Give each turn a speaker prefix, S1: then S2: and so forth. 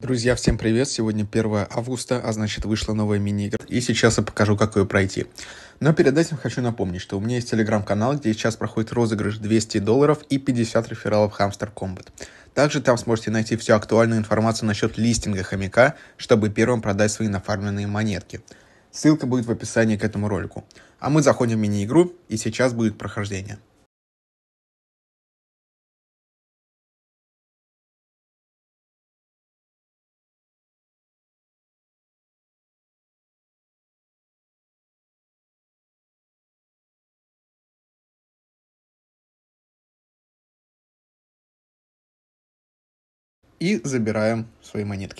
S1: Друзья, всем привет! Сегодня 1 августа, а значит вышла новая мини-игра. И сейчас я покажу, как ее пройти. Но перед этим хочу напомнить, что у меня есть телеграм-канал, где сейчас проходит розыгрыш 200 долларов и 50 рефералов Hamster Combat. Также там сможете найти всю актуальную информацию насчет листинга хомяка, чтобы первым продать свои нафармленные монетки. Ссылка будет в описании к этому ролику. А мы заходим в мини-игру, и сейчас будет прохождение.
S2: и забираем свои монетки.